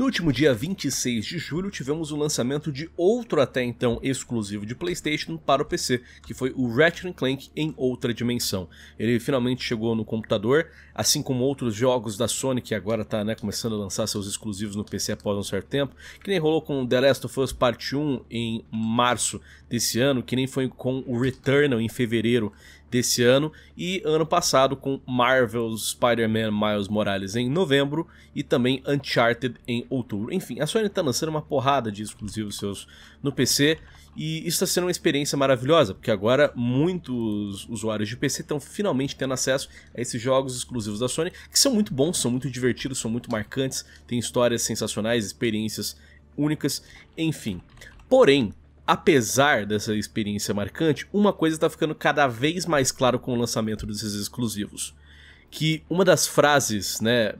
No último dia 26 de julho, tivemos o lançamento de outro até então exclusivo de PlayStation para o PC, que foi o Ratchet Clank em outra dimensão. Ele finalmente chegou no computador, assim como outros jogos da Sony que agora está né, começando a lançar seus exclusivos no PC após um certo tempo, que nem rolou com The Last of Us Part 1 em março desse ano, que nem foi com o Returnal em fevereiro desse ano e ano passado com Marvel's Spider-Man Miles Morales em novembro e também Uncharted em outubro. Enfim, a Sony está lançando uma porrada de exclusivos seus no PC e isso está sendo uma experiência maravilhosa, porque agora muitos usuários de PC estão finalmente tendo acesso a esses jogos exclusivos da Sony, que são muito bons, são muito divertidos, são muito marcantes, têm histórias sensacionais, experiências únicas, enfim. Porém, apesar dessa experiência marcante, uma coisa está ficando cada vez mais claro com o lançamento desses exclusivos. Que uma das frases, né,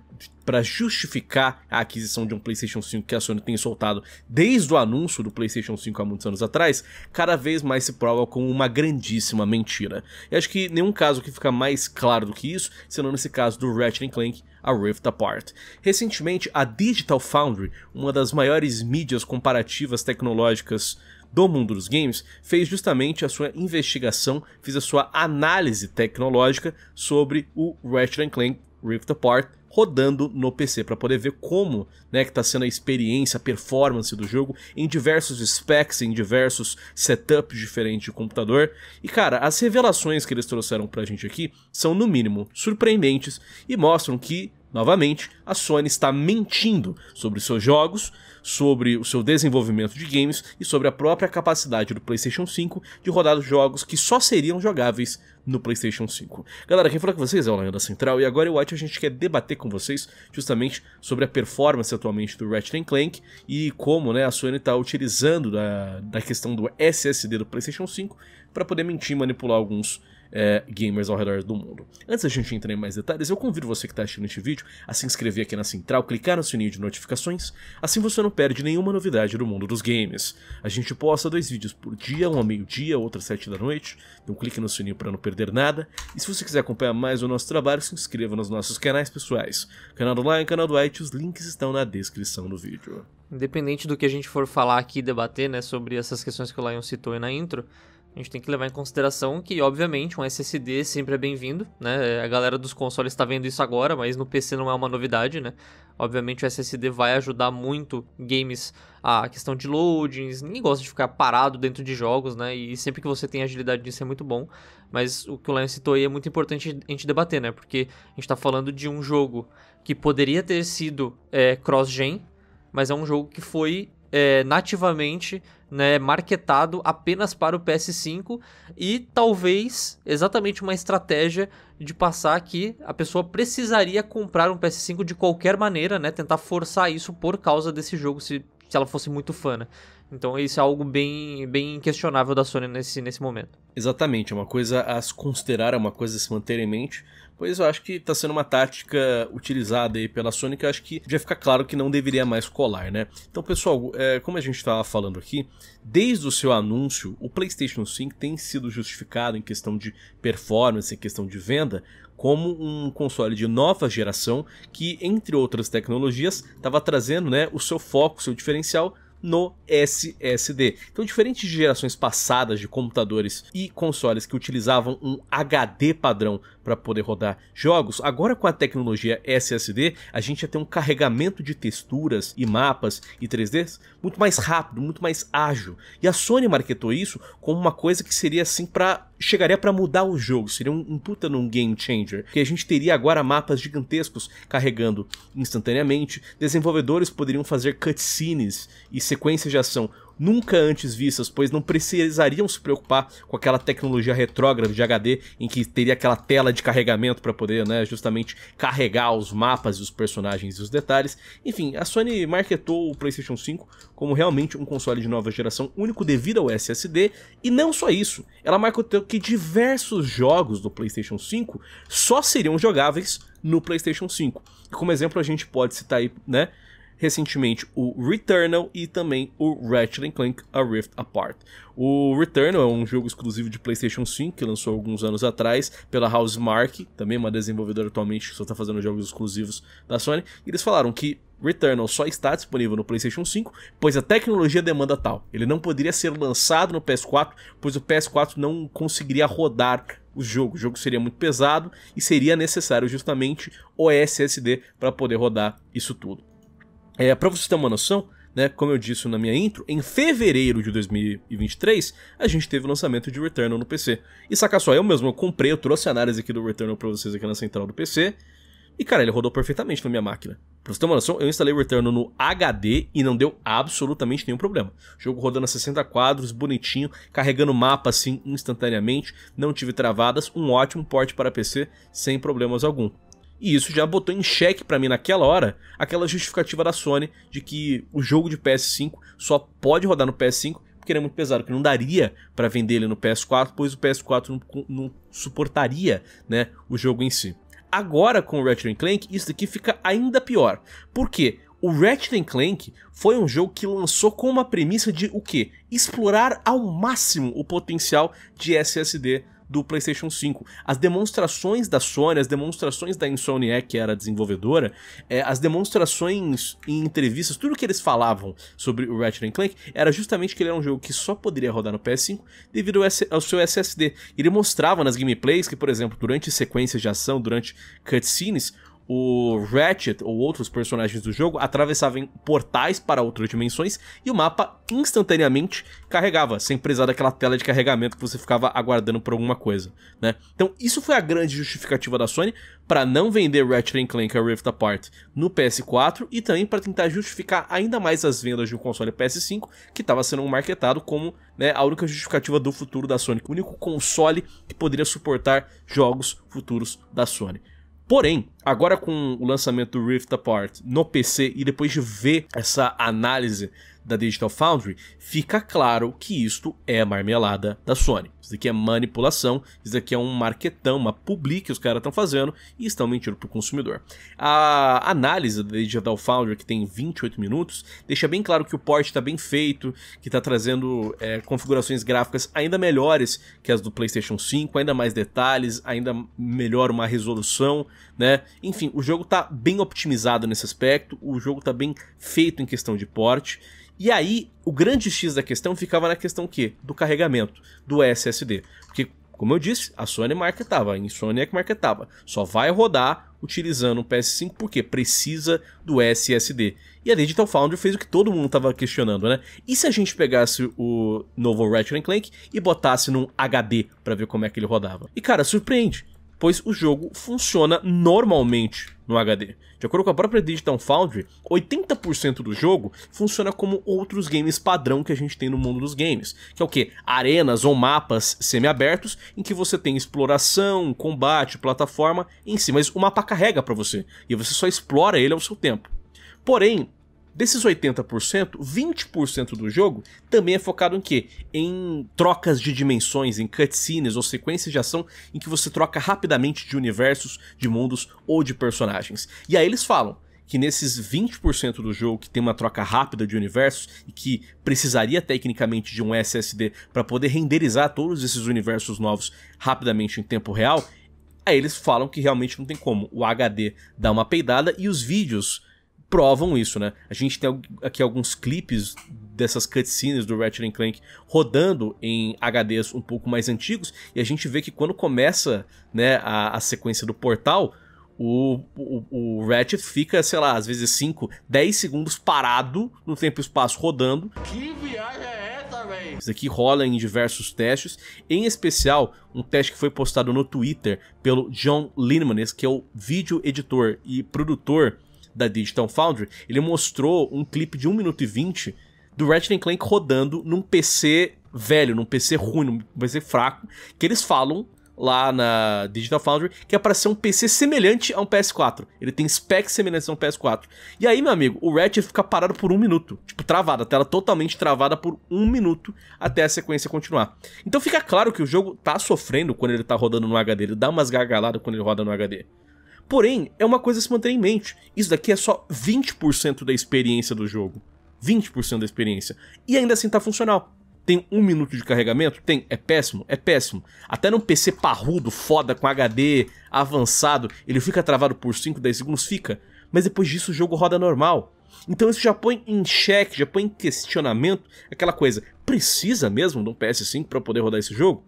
para justificar a aquisição de um PlayStation 5 que a Sony tem soltado desde o anúncio do PlayStation 5 há muitos anos atrás, cada vez mais se prova como uma grandíssima mentira. E acho que nenhum caso que fica mais claro do que isso, senão nesse caso do Ratchet Clank, a Rift Apart. Recentemente, a Digital Foundry, uma das maiores mídias comparativas tecnológicas do mundo dos games, fez justamente a sua investigação, fez a sua análise tecnológica sobre o Ratchet Clank Rift Apart rodando no PC para poder ver como né, que está sendo a experiência, a performance do jogo em diversos specs, em diversos setups diferentes de computador. E cara, as revelações que eles trouxeram para a gente aqui são no mínimo surpreendentes e mostram que Novamente, a Sony está mentindo sobre seus jogos, sobre o seu desenvolvimento de games e sobre a própria capacidade do PlayStation 5 de rodar jogos que só seriam jogáveis no PlayStation 5. Galera, quem fala com vocês é o da Central e agora eu acho que a gente quer debater com vocês justamente sobre a performance atualmente do Ratchet Clank e como né, a Sony está utilizando da, da questão do SSD do PlayStation 5 para poder mentir e manipular alguns é, gamers ao redor do mundo. Antes da gente entrar em mais detalhes, eu convido você que está assistindo este vídeo a se inscrever aqui na Central, clicar no sininho de notificações, assim você não perde nenhuma novidade do mundo dos games. A gente posta dois vídeos por dia, um ao meio-dia, outro às sete da noite, então clique no sininho para não perder nada. E se você quiser acompanhar mais o nosso trabalho, se inscreva nos nossos canais pessoais, canal do Lion, canal do It, os links estão na descrição do vídeo. Independente do que a gente for falar aqui e debater, né, sobre essas questões que o Lion citou na intro, a gente tem que levar em consideração que, obviamente, um SSD sempre é bem-vindo, né? A galera dos consoles está vendo isso agora, mas no PC não é uma novidade, né? Obviamente o SSD vai ajudar muito games a questão de loadings, ninguém gosta de ficar parado dentro de jogos, né? E sempre que você tem agilidade disso é muito bom. Mas o que o Lion citou aí é muito importante a gente debater, né? Porque a gente está falando de um jogo que poderia ter sido é, cross-gen, mas é um jogo que foi é, nativamente né, marketado apenas para o PS5 e talvez exatamente uma estratégia de passar que a pessoa precisaria comprar um PS5 de qualquer maneira, né, tentar forçar isso por causa desse jogo se, se ela fosse muito fã. Né? Então isso é algo bem, bem questionável da Sony nesse, nesse momento. Exatamente, é uma coisa a se considerar, é uma coisa a se manter em mente, pois eu acho que está sendo uma tática utilizada aí pela Sony que eu acho que já fica claro que não deveria mais colar, né? Então, pessoal, é, como a gente estava falando aqui, desde o seu anúncio, o PlayStation 5 tem sido justificado em questão de performance, em questão de venda, como um console de nova geração que, entre outras tecnologias, estava trazendo né, o seu foco, o seu diferencial no SSD. Então, diferente de gerações passadas de computadores e consoles que utilizavam um HD padrão para poder rodar jogos. Agora com a tecnologia SSD, a gente já tem um carregamento de texturas e mapas e 3Ds muito mais rápido, muito mais ágil. E a Sony marketou isso como uma coisa que seria assim para chegaria para mudar o jogo, seria um, um puta num game changer, que a gente teria agora mapas gigantescos carregando instantaneamente, desenvolvedores poderiam fazer cutscenes e sequências de ação nunca antes vistas, pois não precisariam se preocupar com aquela tecnologia retrógrada de HD em que teria aquela tela de carregamento para poder, né, justamente carregar os mapas e os personagens e os detalhes. Enfim, a Sony marketou o PlayStation 5 como realmente um console de nova geração único devido ao SSD, e não só isso, ela marketou que diversos jogos do PlayStation 5 só seriam jogáveis no PlayStation 5. E como exemplo, a gente pode citar aí, né, recentemente o Returnal e também o Ratchet Clank A Rift Apart. O Returnal é um jogo exclusivo de PlayStation 5 que lançou alguns anos atrás pela Housemarque, também uma desenvolvedora atualmente que só está fazendo jogos exclusivos da Sony. E eles falaram que Returnal só está disponível no PlayStation 5, pois a tecnologia demanda tal. Ele não poderia ser lançado no PS4, pois o PS4 não conseguiria rodar o jogo. O jogo seria muito pesado e seria necessário justamente o SSD para poder rodar isso tudo. É, para você ter uma noção, né, como eu disse na minha intro, em fevereiro de 2023 a gente teve o lançamento de Returnal no PC. E saca só, eu mesmo eu comprei, eu trouxe a análise aqui do Returnal pra vocês aqui na central do PC. E cara, ele rodou perfeitamente na minha máquina. Pra você ter uma noção, eu instalei o Returnal no HD e não deu absolutamente nenhum problema. O jogo rodando a 60 quadros, bonitinho, carregando mapa assim instantaneamente, não tive travadas, um ótimo porte para PC sem problemas algum. E isso já botou em xeque para mim naquela hora aquela justificativa da Sony de que o jogo de PS5 só pode rodar no PS5 porque ele é muito pesado, que não daria para vender ele no PS4, pois o PS4 não, não suportaria, né, o jogo em si. Agora com o Ratchet Clank, isso daqui fica ainda pior. Por quê? O Ratchet Clank foi um jogo que lançou com uma premissa de o quê? Explorar ao máximo o potencial de SSD do PlayStation 5. As demonstrações da Sony, as demonstrações da Insomniac, que era a desenvolvedora, é, as demonstrações em entrevistas, tudo que eles falavam sobre o Ratchet Clank era justamente que ele era é um jogo que só poderia rodar no PS5 devido ao seu SSD. Ele mostrava nas gameplays que, por exemplo, durante sequências de ação, durante cutscenes, o Ratchet ou outros personagens do jogo atravessavam portais para outras dimensões e o mapa instantaneamente carregava, sem precisar daquela tela de carregamento que você ficava aguardando por alguma coisa, né? Então, isso foi a grande justificativa da Sony para não vender Ratchet Clank a Rift Apart no PS4 e também para tentar justificar ainda mais as vendas de um console PS5 que estava sendo marketado como né, a única justificativa do futuro da Sony, o único console que poderia suportar jogos futuros da Sony. Porém, agora com o lançamento do Rift Apart no PC e depois de ver essa análise da Digital Foundry, fica claro que isto é a marmelada da Sony. Isso daqui é manipulação, isso daqui é um marketão, uma publi que os caras estão fazendo e estão mentindo para o consumidor. A análise da Digital Foundry, que tem 28 minutos, deixa bem claro que o port está bem feito, que está trazendo é, configurações gráficas ainda melhores que as do PlayStation 5, ainda mais detalhes, ainda melhor uma resolução né? Enfim, o jogo tá bem optimizado nesse aspecto, o jogo tá bem feito em questão de porte. E aí, o grande X da questão ficava na questão que do carregamento do SSD, porque como eu disse, a Sony marketava, a Insomniac é marketava. Só vai rodar utilizando o PS5 porque precisa do SSD. E a Digital Foundry fez o que todo mundo estava questionando, né? E se a gente pegasse o novo Ratchet Clank e botasse num HD para ver como é que ele rodava? E cara, surpreende pois o jogo funciona normalmente no HD. De acordo com a própria Digital Foundry, 80% do jogo funciona como outros games padrão que a gente tem no mundo dos games, que é o que? Arenas ou mapas semiabertos em que você tem exploração, combate, plataforma em si, mas o mapa carrega para você e você só explora ele ao seu tempo. Porém, Desses 80%, 20% do jogo também é focado em quê? Em trocas de dimensões, em cutscenes ou sequências de ação em que você troca rapidamente de universos, de mundos ou de personagens. E aí eles falam que nesses 20% do jogo que tem uma troca rápida de universos e que precisaria tecnicamente de um SSD para poder renderizar todos esses universos novos rapidamente em tempo real, aí eles falam que realmente não tem como. O HD dá uma peidada e os vídeos provam isso, né? A gente tem aqui alguns clipes dessas cutscenes do Ratchet Clank rodando em HDs um pouco mais antigos, e a gente vê que quando começa né, a, a sequência do portal, o, o, o Ratchet fica, sei lá, às vezes 5, 10 segundos parado no tempo e espaço rodando. Que viagem é essa, velho? Isso aqui rola em diversos testes, em especial um teste que foi postado no Twitter pelo John Linmanes, que é o vídeo editor e produtor da Digital Foundry, ele mostrou um clipe de 1 minuto e 20 do Ratchet Clank rodando num PC velho, num PC ruim, num PC fraco, que eles falam lá na Digital Foundry, que é para ser um PC semelhante a um PS4. Ele tem specs semelhantes a um PS4. E aí, meu amigo, o Ratchet fica parado por um minuto. Tipo, travada, a tela totalmente travada por um minuto até a sequência continuar. Então fica claro que o jogo tá sofrendo quando ele tá rodando no HD. Ele dá umas gargaladas quando ele roda no HD. Porém, é uma coisa a se manter em mente. Isso daqui é só 20% da experiência do jogo. 20% da experiência. E ainda assim tá funcional. Tem um minuto de carregamento? Tem. É péssimo? É péssimo. Até num PC parrudo, foda, com HD avançado, ele fica travado por 5, 10 segundos? Fica. Mas depois disso o jogo roda normal. Então isso já põe em xeque, já põe em questionamento aquela coisa. Precisa mesmo de um PS5 para poder rodar esse jogo?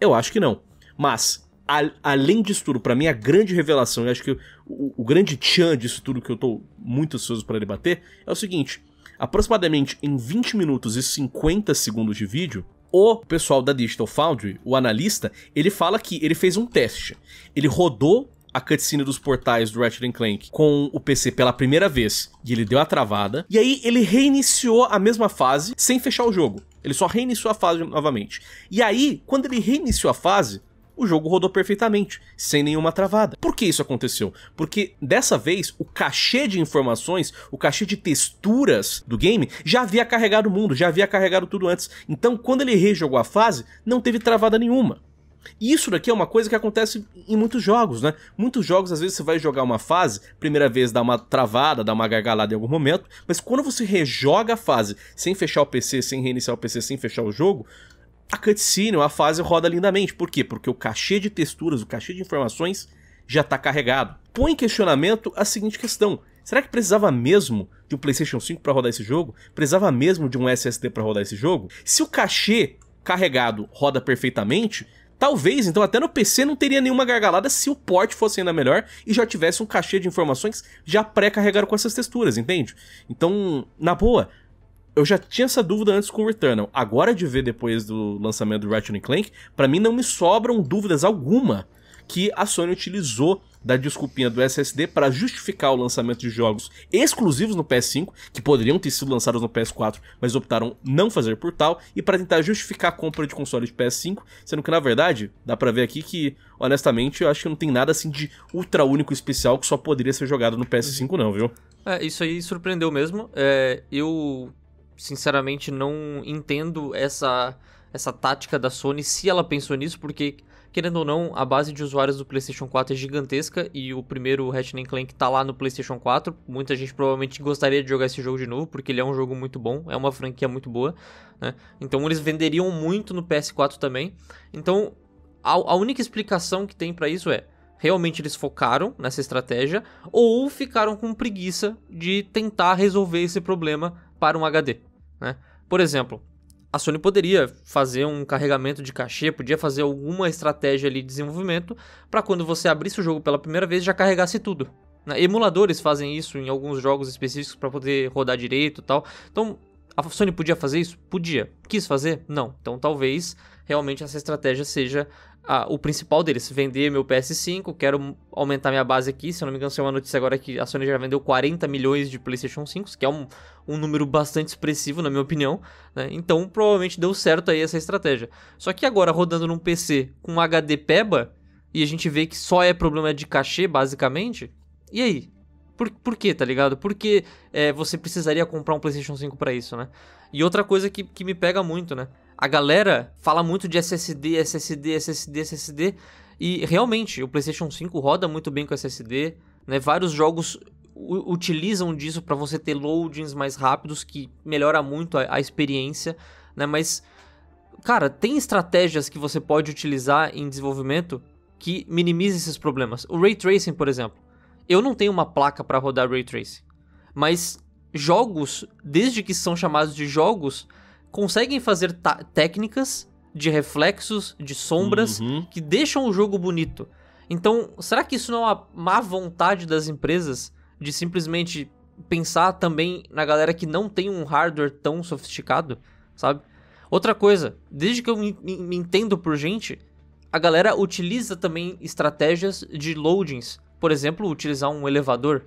Eu acho que não. Mas a, além disso tudo, para mim a grande revelação, eu acho que o, o, o grande tchan disso tudo que eu tô muito ansioso para debater, é o seguinte: aproximadamente em 20 minutos e 50 segundos de vídeo, o pessoal da Digital Foundry, o analista, ele fala que ele fez um teste. Ele rodou a cutscene dos portais do Ratchet Clank com o PC pela primeira vez e ele deu a travada. E aí ele reiniciou a mesma fase sem fechar o jogo. Ele só reiniciou a fase novamente. E aí, quando ele reiniciou a fase, o jogo rodou perfeitamente, sem nenhuma travada. Por que isso aconteceu? Porque dessa vez o cachê de informações, o cachê de texturas do game já havia carregado o mundo, já havia carregado tudo antes. Então quando ele rejogou a fase, não teve travada nenhuma. E isso daqui é uma coisa que acontece em muitos jogos, né? Muitos jogos, às vezes, você vai jogar uma fase, primeira vez dá uma travada, dá uma gargalada em algum momento, mas quando você rejoga a fase sem fechar o PC, sem reiniciar o PC, sem fechar o jogo, a cutscene, a fase roda lindamente. Por quê? Porque o cachê de texturas, o cachê de informações já está carregado. Põe em questionamento a seguinte questão: será que precisava mesmo de um PlayStation 5 para rodar esse jogo? Precisava mesmo de um SSD para rodar esse jogo? Se o cachê carregado roda perfeitamente, Talvez, então, até no PC não teria nenhuma gargalada se o port fosse ainda melhor e já tivesse um cachê de informações já pré-carregado com essas texturas, entende? Então, na boa, eu já tinha essa dúvida antes com o Returnal. Agora de ver depois do lançamento do Ratchet Clank, para mim não me sobram dúvidas alguma que a Sony utilizou da desculpinha do SSD para justificar o lançamento de jogos exclusivos no PS5, que poderiam ter sido lançados no PS4, mas optaram não fazer por tal, e para tentar justificar a compra de console de PS5, sendo que na verdade, dá para ver aqui que, honestamente, eu acho que não tem nada assim de ultra único especial que só poderia ser jogado no PS5 não, viu? É, isso aí surpreendeu mesmo. É, eu sinceramente não entendo essa essa tática da Sony, se ela pensou nisso, porque querendo ou não, a base de usuários do PlayStation 4 é gigantesca e o primeiro Ratchet Clank tá lá no PlayStation 4. Muita gente provavelmente gostaria de jogar esse jogo de novo, porque ele é um jogo muito bom, é uma franquia muito boa, né? Então eles venderiam muito no PS4 também. Então, a, a única explicação que tem para isso é Realmente eles focaram nessa estratégia ou ficaram com preguiça de tentar resolver esse problema para um HD. Né? Por exemplo, a Sony poderia fazer um carregamento de cachê, podia fazer alguma estratégia ali de desenvolvimento para quando você abrisse o jogo pela primeira vez já carregasse tudo. Né? Emuladores fazem isso em alguns jogos específicos para poder rodar direito e tal. Então, a Sony podia fazer isso? Podia. Quis fazer? Não. Então, talvez realmente essa estratégia seja ah, o principal deles, vender meu PS5, quero aumentar minha base aqui. Se eu não me engano, saiu uma notícia agora que a Sony já vendeu 40 milhões de PlayStation 5, que é um, um número bastante expressivo, na minha opinião. Né? Então, provavelmente deu certo aí essa estratégia. Só que agora, rodando num PC com HD PEBA, e a gente vê que só é problema de cachê, basicamente, e aí? Por, por que tá ligado? Porque é, eh, você precisaria comprar um PlayStation 5 para isso, né? E outra coisa que, que me pega muito, né? a galera fala muito de SSD, SSD, SSD, SSD. E realmente, o PlayStation 5 roda muito bem com SSD. Né? Vários jogos utilizam disso para você ter loadings mais rápidos, que melhora muito a, a experiência. Né? Mas, cara, tem estratégias que você pode utilizar em desenvolvimento que minimize esses problemas. O ray tracing, por exemplo. Eu não tenho uma placa para rodar ray tracing, mas jogos, desde que são chamados de jogos, conseguem fazer técnicas de reflexos, de sombras, uhum. que deixam o jogo bonito. Então, será que isso não é uma má vontade das empresas de simplesmente pensar também na galera que não tem um hardware tão sofisticado, sabe? Outra coisa, desde que eu me, me entendo por gente, a galera utiliza também estratégias de loadings. Por exemplo, utilizar um elevador.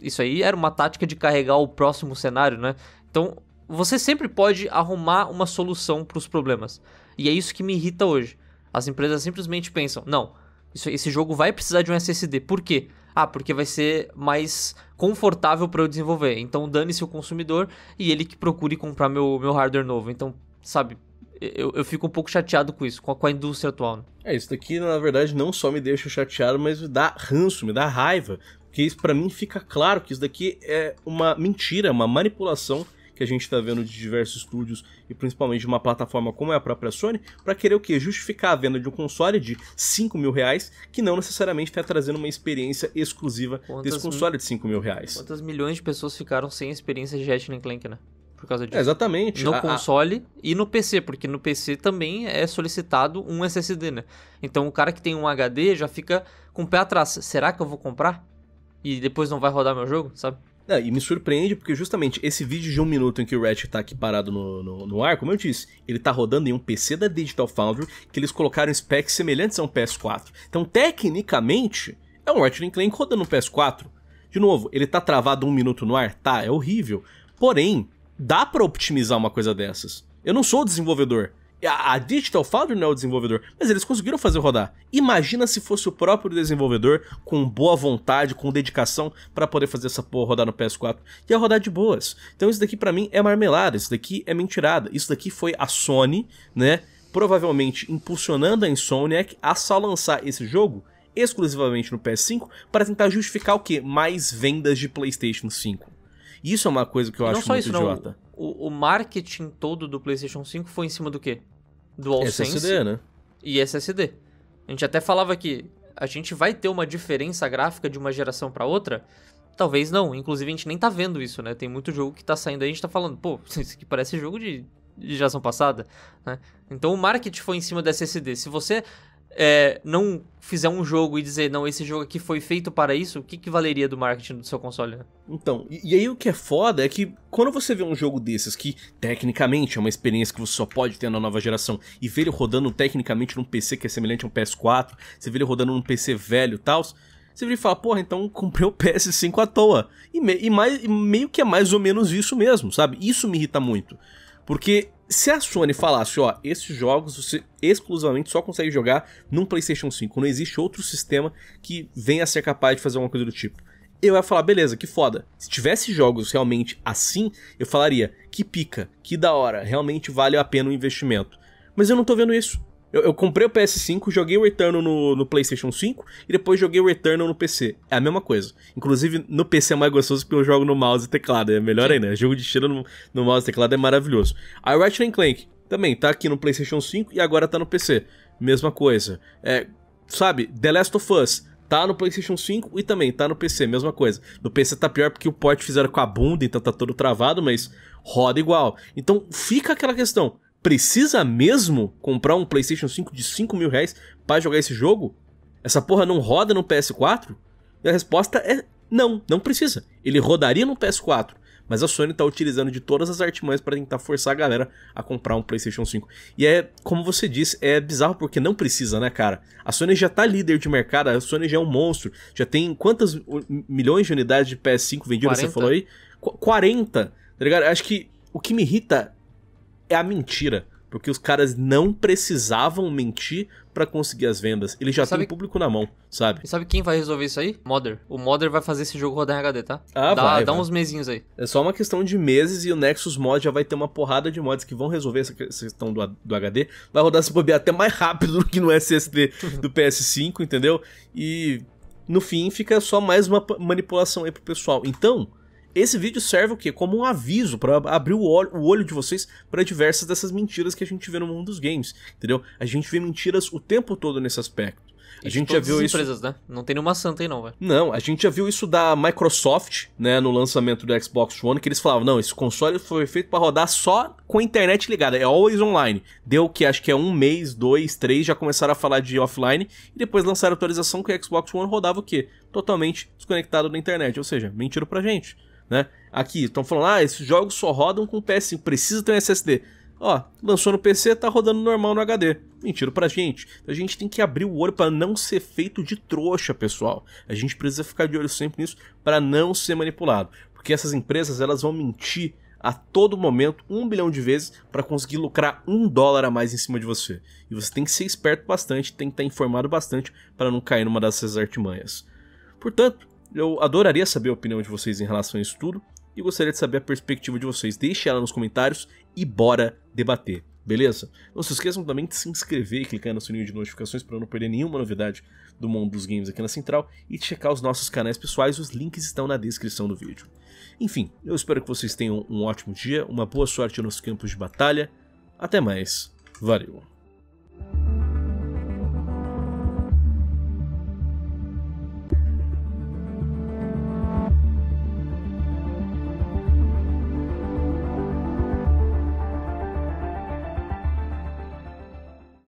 Isso aí era uma tática de carregar o próximo cenário, né? Então, você sempre pode arrumar uma solução para os problemas. E é isso que me irrita hoje. As empresas simplesmente pensam: não, isso, esse jogo vai precisar de um SSD. Por quê? Ah, porque vai ser mais confortável para eu desenvolver. Então dane-se o consumidor e ele que procure comprar meu, meu hardware novo. Então, sabe, eu, eu fico um pouco chateado com isso, com a, com a indústria atual. Né? É, isso daqui na verdade não só me deixa chateado, mas me dá ranço, me dá raiva. Porque isso para mim fica claro que isso daqui é uma mentira, uma manipulação que a gente está vendo de diversos estúdios e principalmente de uma plataforma como é a própria Sony, para querer o quê? Justificar a venda de um console de 5 mil reais, que não necessariamente está trazendo uma experiência exclusiva quantas desse console de 5 mil reais. Quantas milhões de pessoas ficaram sem experiência de Ratchet Clank, né? Por causa disso. É, exatamente. No a, console a... e no PC, porque no PC também é solicitado um SSD, né? Então o cara que tem um HD já fica com o pé atrás. Será que eu vou comprar? E depois não vai rodar meu jogo, sabe? e me surpreende porque justamente esse vídeo de um minuto em que o Ratchet tá aqui parado no, no, no, ar, como eu disse, ele tá rodando em um PC da Digital Foundry que eles colocaram specs semelhantes a um PS4. Então, tecnicamente, é um Ratchet Clank rodando um PS4. De novo, ele tá travado um minuto no ar? Tá, é horrível. Porém, dá para optimizar uma coisa dessas. Eu não sou desenvolvedor. A, Digital Foundry não é o desenvolvedor, mas eles conseguiram fazer rodar. Imagina se fosse o próprio desenvolvedor com boa vontade, com dedicação para poder fazer essa porra rodar no PS4. a é rodar de boas. Então isso daqui para mim é marmelada, isso daqui é mentirada. Isso daqui foi a Sony, né? Provavelmente impulsionando a Insomniac a só lançar esse jogo exclusivamente no PS5 para tentar justificar o que? Mais vendas de PlayStation 5. Isso é uma coisa que eu e acho muito isso, idiota. Não. O, o marketing todo do PlayStation 5 foi em cima do quê? Do AllSense. SSD, né? E SSD. A gente até falava que a gente vai ter uma diferença gráfica de uma geração para outra. Talvez não. Inclusive, a gente nem tá vendo isso, né? Tem muito jogo que tá saindo aí, a gente tá falando, pô, isso aqui parece jogo de, de geração passada, né? Então o marketing foi em cima da SSD. Se você é, não fizer um jogo e dizer, não, esse jogo aqui foi feito para isso, o que, que valeria do marketing do seu console? Né? Então, e, e, aí o que é foda é que quando você vê um jogo desses, que tecnicamente é uma experiência que você só pode ter na nova geração, e vê ele rodando tecnicamente num PC que é semelhante a um PS4, você vê ele rodando num PC velho e tal, você vira e fala, porra, então comprei o PS5 à toa. E, me, e mais, e meio que é mais ou menos isso mesmo, sabe? Isso me irrita muito. Porque se a Sony falasse, ó, esses jogos você exclusivamente só consegue jogar num PlayStation 5, não existe outro sistema que venha a ser capaz de fazer alguma coisa do tipo. Eu ia falar, beleza, que foda. Se tivesse jogos realmente assim, eu falaria, que pica, que da hora, realmente vale a pena o investimento. Mas eu não tô vendo isso. Eu, eu, comprei o PS5, joguei o Returnal no, no, PlayStation 5 e depois joguei o Returnal no PC. É a mesma coisa. Inclusive, no PC é mais gostoso porque eu jogo no mouse e teclado. É melhor ainda. O jogo de tiro no, no, mouse e teclado é maravilhoso. A Ratchet Clank também tá aqui no PlayStation 5 e agora tá no PC. Mesma coisa. É, sabe, The Last of Us tá no PlayStation 5 e também tá no PC, mesma coisa. No PC tá pior porque o port fizeram com a bunda, então tá todo travado, mas roda igual. Então fica aquela questão precisa mesmo comprar um PlayStation 5 de 5 mil reais para jogar esse jogo? Essa porra não roda no PS4? E a resposta é não, não precisa. Ele rodaria no PS4, mas a Sony está utilizando de todas as artimanhas para tentar forçar a galera a comprar um PlayStation 5. E é, como você disse, é bizarro porque não precisa, né, cara? A Sony já tá líder de mercado, a Sony já é um monstro. Já tem quantas milhões de unidades de PS5 vendidas, 40? você falou aí? Qu 40, tá ligado? Acho que o que me irrita é a mentira. Porque os caras não precisavam mentir para conseguir as vendas. Ele já sabe... tem o público na mão, sabe? E sabe quem vai resolver isso aí? Modder. O Modder vai fazer esse jogo rodar em HD, tá? Ah, dá, vai, dá vai. uns mesinhos aí. É só uma questão de meses e o Nexus Mod já vai ter uma porrada de mods que vão resolver essa questão do, do HD. Vai rodar se bobear até mais rápido do que no SSD do PS5, entendeu? E no fim fica só mais uma manipulação aí pro pessoal. Então, esse vídeo serve o quê? Como um aviso para abrir o olho, o olho de vocês para diversas dessas mentiras que a gente vê no mundo dos games, entendeu? A gente vê mentiras o tempo todo nesse aspecto. A e gente já viu isso. Empresas, né? Não tem nenhuma santa aí, não, velho. Não, a gente já viu isso da Microsoft, né, no lançamento do Xbox One, que eles falavam: não, esse console foi feito para rodar só com a internet ligada, é always online. Deu que acho que é um mês, dois, três, já começaram a falar de offline, e depois lançaram a atualização que o Xbox One rodava o quê? Totalmente desconectado da internet. Ou seja, mentira pra gente né? Aqui, estão falando, ah, esses jogos só rodam com PS5, precisa ter um SSD. Ó, lançou no PC, tá rodando normal no HD. Mentira pra gente. A gente tem que abrir o olho para não ser feito de trouxa, pessoal. A gente precisa ficar de olho sempre nisso para não ser manipulado. Porque essas empresas, elas vão mentir a todo momento, um bilhão de vezes, para conseguir lucrar um dólar a mais em cima de você. E você tem que ser esperto bastante, tem que estar tá informado bastante para não cair numa dessas artimanhas. Portanto, eu adoraria saber a opinião de vocês em relação a isso tudo e gostaria de saber a perspectiva de vocês. Deixe ela nos comentários e bora debater, beleza? Não se esqueçam também de se inscrever e clicar no sininho de notificações para não perder nenhuma novidade do mundo dos games aqui na Central e checar os nossos canais pessoais, os links estão na descrição do vídeo. Enfim, eu espero que vocês tenham um ótimo dia, uma boa sorte nos campos de batalha. Até mais, valeu!